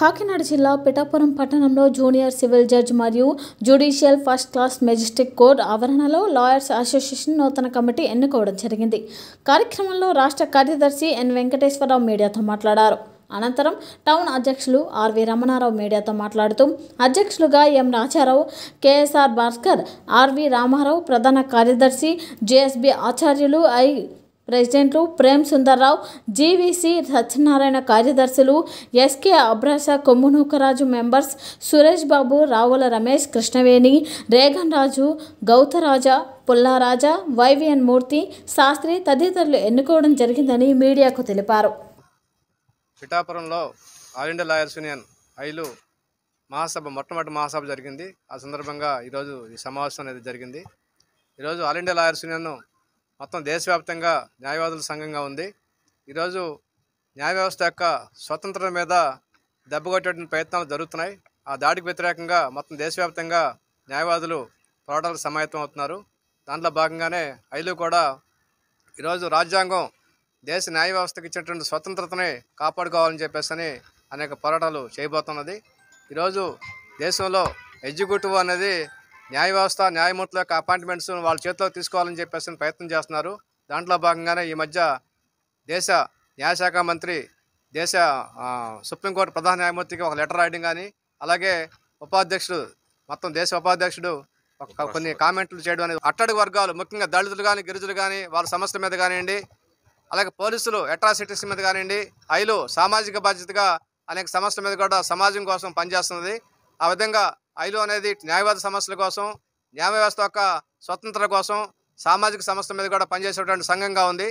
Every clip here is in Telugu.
కాకినాడ జిల్లా పిఠాపురం పట్టణంలో జూనియర్ సివిల్ జడ్జ్ మరియు judicial first class magistrate court ఆవరణలో లాయర్స్ అసోసియేషన్ నూతన కమిటీ ఎన్నుకోవడం జరిగింది కార్యక్రమంలో రాష్ట్ర కార్యదర్శి ఎన్ వెంకటేశ్వరరావు మీడియాతో మాట్లాడారు అనంతరం టౌన్ అధ్యక్షులు ఆర్వి రమణారావు మీడియాతో మాట్లాడుతూ అధ్యక్షులుగా M Racharao KSR Bhaskar RV Ramarao ప్రధాన కార్యదర్శి జేఎస్బి ఆచార్యులు ఐ ప్రెసిడెంట్లు ప్రేమ్ సుందర్రావు జీవీసీ సత్యనారాయణ కార్యదర్శులు SK Abrasa Kommunukaraju members Suresh Babu Ravula Ramesh Krishnaveni Regan Raju Gautaraja Pullaraja YVN Murthy Sastry తదితరులు ఎన్నుకోవడం జరిగిందని మీడియాకు తెలిపారు పిఠాపురంలో all India lawyers union AILU మహాసభ మొట్టమొదటి మహాసభ జరిగింది ఆ సందర్భంగా ఈరోజు ఈ సమావేశం అనేది జరిగింది ఈరోజు ఆల్ ఇండియా లాయర్స్ యూనియన్ మొత్తం దేశవ్యాప్తంగా న్యాయవాదుల సంఘంగా ఉంది ఈరోజు న్యాయ వ్యవస్థ యొక్క స్వతంత్రం మీద దెబ్బగొట్టేటువంటి ప్రయత్నాలు జరుగుతున్నాయి ఆ దాడికి వ్యతిరేకంగా మొత్తం దేశవ్యాప్తంగా న్యాయవాదులు పోరాటాలు సమాయత్తం అవుతున్నారు దాంట్లో భాగంగానే ఐదు కూడా ఈరోజు రాజ్యాంగం దేశ న్యాయ వ్యవస్థకు ఇచ్చినటువంటి స్వతంత్రతని కాపాడుకోవాలని చెప్పేసి అనేక పోరాటాలు చేయబోతున్నది ఈరోజు దేశంలో ఎగ్జిక్యూటివ్ అనేది న్యాయ వ్యవస్థ న్యాయమూర్తుల యొక్క అపాయింట్మెంట్స్ వాళ్ళ చేతిలో తీసుకోవాలని చెప్పేసి ప్రయత్నం చేస్తున్నారు దాంట్లో భాగంగానే ఈ మధ్య దేశ న్యాయశాఖ మంత్రి దేశ సుప్రీంకోర్టు ప్రధాన న్యాయమూర్తికి ఒక లెటర్ రాయడం కానీ అలాగే ఉపాధ్యక్షుడు మొత్తం దేశ ఉపాధ్యక్షుడు కొన్ని కామెంట్లు చేయడం అనేది అట్టడి వర్గాలు ముఖ్యంగా దళితులు కానీ గిరిజులు కానీ వాళ్ళ సమస్యల మీద కానివ్వండి అలాగే పోలీసులు అట్రాసిటీస్ మీద కానివ్వండి ఐలు సామాజిక బాధ్యతగా అనేక సమస్యల మీద కూడా సమాజం కోసం పనిచేస్తున్నది ఆ విధంగా ఐలో అనేది న్యాయవాద సమస్యల కోసం న్యాయ వ్యవస్థ యొక్క స్వతంత్ర కోసం సామాజిక సమస్యల మీద కూడా పనిచేసేటువంటి సంఘంగా ఉంది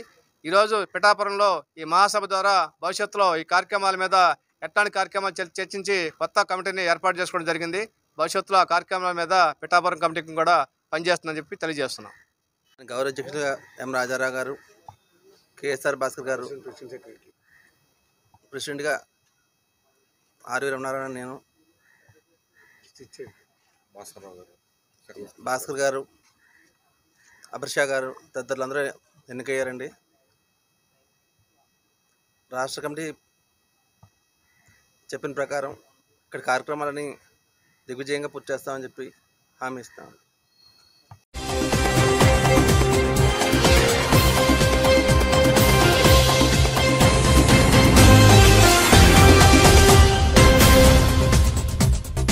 ఈరోజు పిఠాపురంలో ఈ మహాసభ ద్వారా భవిష్యత్తులో ఈ కార్యక్రమాల మీద ఎట్లాంటి కార్యక్రమాలు చర్చించి కొత్త కమిటీని ఏర్పాటు చేసుకోవడం జరిగింది భవిష్యత్తులో ఆ కార్యక్రమాల మీద పిఠాపురం కమిటీకి కూడా పనిచేస్తుందని చెప్పి తెలియజేస్తున్నాం గౌరవ అధ్యక్షులుగా ఎం రాజారావు గారు కేఎస్ఆర్ భాస్కర్ గారు ప్రెసిడెంట్గా ఆర్వీ రమణారాయణ నేను భాస్కర్ గారు అబర్షా గారు తదితరులు అందరూ ఎన్నికయ్యారండి రాష్ట్ర కమిటీ చెప్పిన ప్రకారం ఇక్కడ కార్యక్రమాలని దిగ్విజయంగా పూర్తి చేస్తామని చెప్పి హామీ ఇస్తాం